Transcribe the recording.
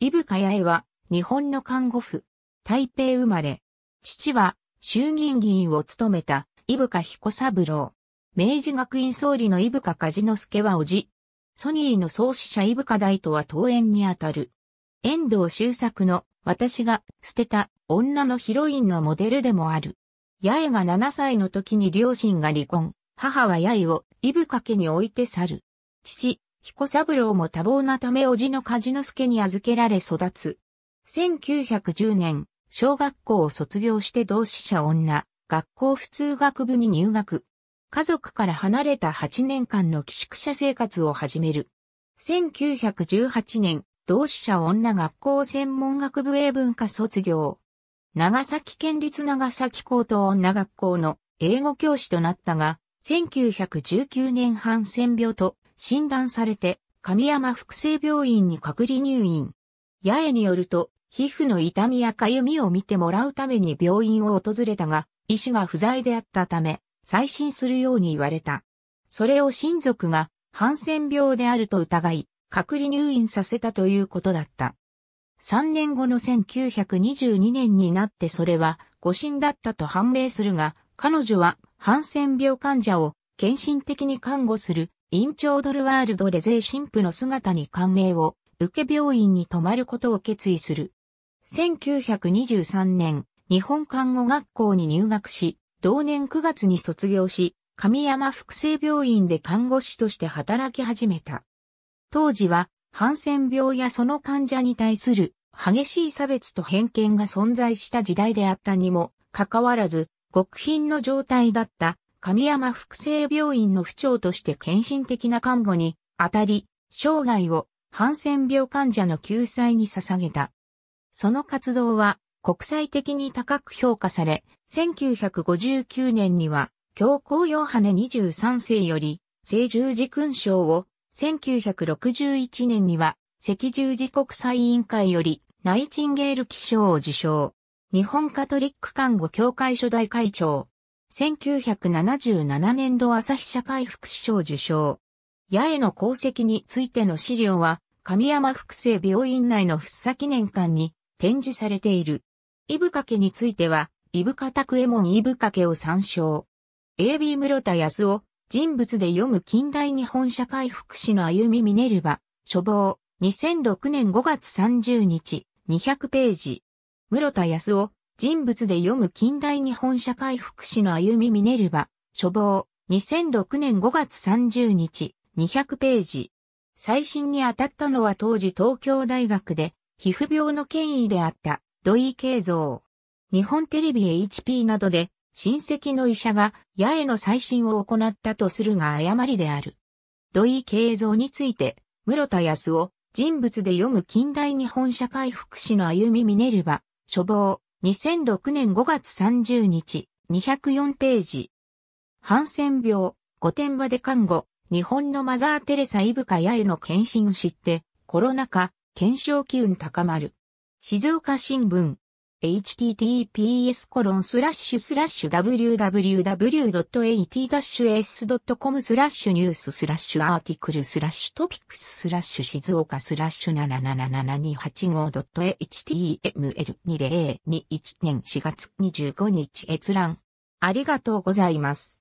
イブカヤエは、日本の看護婦、台北生まれ。父は、衆議院議員を務めた、イブカ彦三郎。明治学院総理のイブカ梶之助は叔父。ソニーの創始者イブカ大とは登園にあたる。遠藤周作の、私が捨てた女のヒロインのモデルでもある。八重が7歳の時に両親が離婚。母は八重をイブカ家に置いて去る。父、彦三郎も多忙なため叔父の梶之助に預けられ育つ。1910年、小学校を卒業して同志社女、学校普通学部に入学。家族から離れた8年間の寄宿舎生活を始める。1918年、同志社女学校専門学部英文科卒業。長崎県立長崎高等女学校の英語教師となったが、1919年ハンセン病と診断されて、神山複製病院に隔離入院。八重によると、皮膚の痛みやかゆみを見てもらうために病院を訪れたが、医師が不在であったため、再診するように言われた。それを親族が、ハンセン病であると疑い、隔離入院させたということだった。3年後の1922年になってそれは誤診だったと判明するが、彼女はハンセン病患者を献身的に看護する院長ドルワールド・レゼー神父の姿に感銘を受け病院に泊まることを決意する。1923年、日本看護学校に入学し、同年9月に卒業し、神山複製病院で看護師として働き始めた。当時は、ハンセン病やその患者に対する激しい差別と偏見が存在した時代であったにも、かかわらず、極貧の状態だった神山複製病院の府長として献身的な看護に当たり、生涯をハンセン病患者の救済に捧げた。その活動は国際的に高く評価され、1959年には、教皇ヨハネ23世より、聖十字勲章を、1961年には、赤十字国際委員会より、ナイチンゲール記章を受章。日本カトリック看護協会初代会長、1977年度朝日社会福祉賞受賞。八重の功績についての資料は、神山福生病院内の福生記念館に展示されている。イブカケについては、イブカタクエモンイブカケを参照。AB 室田康夫、人物で読む近代日本社会福祉の歩みミネルバ、書房、2006年5月30日、200ページ。室田康夫、人物で読む近代日本社会福祉の歩みミネルバ、書房、2006年5月30日、200ページ。最新に当たったのは当時東京大学で、皮膚病の権威であった、土井慶造。日本テレビ HP などで、親戚の医者が、八重の再診を行ったとするが誤りである。土井慶造について、室田康夫、人物で読む近代日本社会福祉の歩みミネルバ、書房、2006年5月30日、204ページ。ハンセン病、御殿場で看護、日本のマザー・テレサ・イブカヤへの検診を知って、コロナ禍、検証機運高まる。静岡新聞。https コロンスラッシュスラッシュ www.at-s.com a スラッシュニューススラッシュアーティクルスラッシュトピックススラッシュ静岡スラッシュ 777285.html2021 年4月25日閲覧。ありがとうございます。